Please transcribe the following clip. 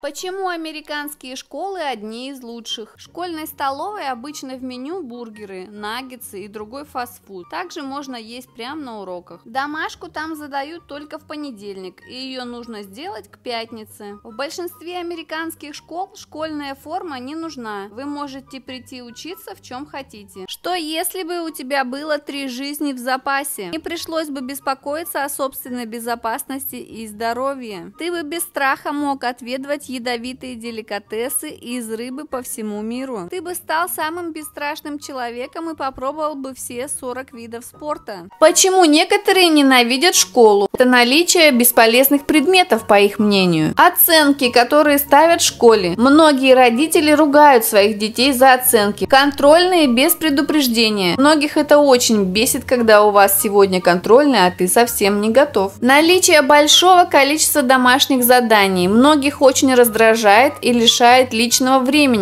Почему американские школы одни из лучших? В школьной столовой обычно в меню бургеры, наггетсы и другой фастфуд. Также можно есть прямо на уроках. Домашку там задают только в понедельник, и ее нужно сделать к пятнице. В большинстве американских школ школьная форма не нужна. Вы можете прийти учиться в чем хотите. Что если бы у тебя было три жизни в запасе? Не пришлось бы беспокоиться о собственной безопасности и здоровье. Ты бы без страха мог отведывать ядовитые деликатесы из рыбы по всему миру. Ты бы стал самым бесстрашным человеком и попробовал бы все 40 видов спорта. Почему некоторые ненавидят школу? Это наличие бесполезных предметов, по их мнению. Оценки, которые ставят в школе. Многие родители ругают своих детей за оценки. Контрольные без предупреждения. Многих это очень бесит, когда у вас сегодня контрольная, а ты совсем не готов. Наличие большого количества домашних заданий. Многих очень раздражает и лишает личного времени,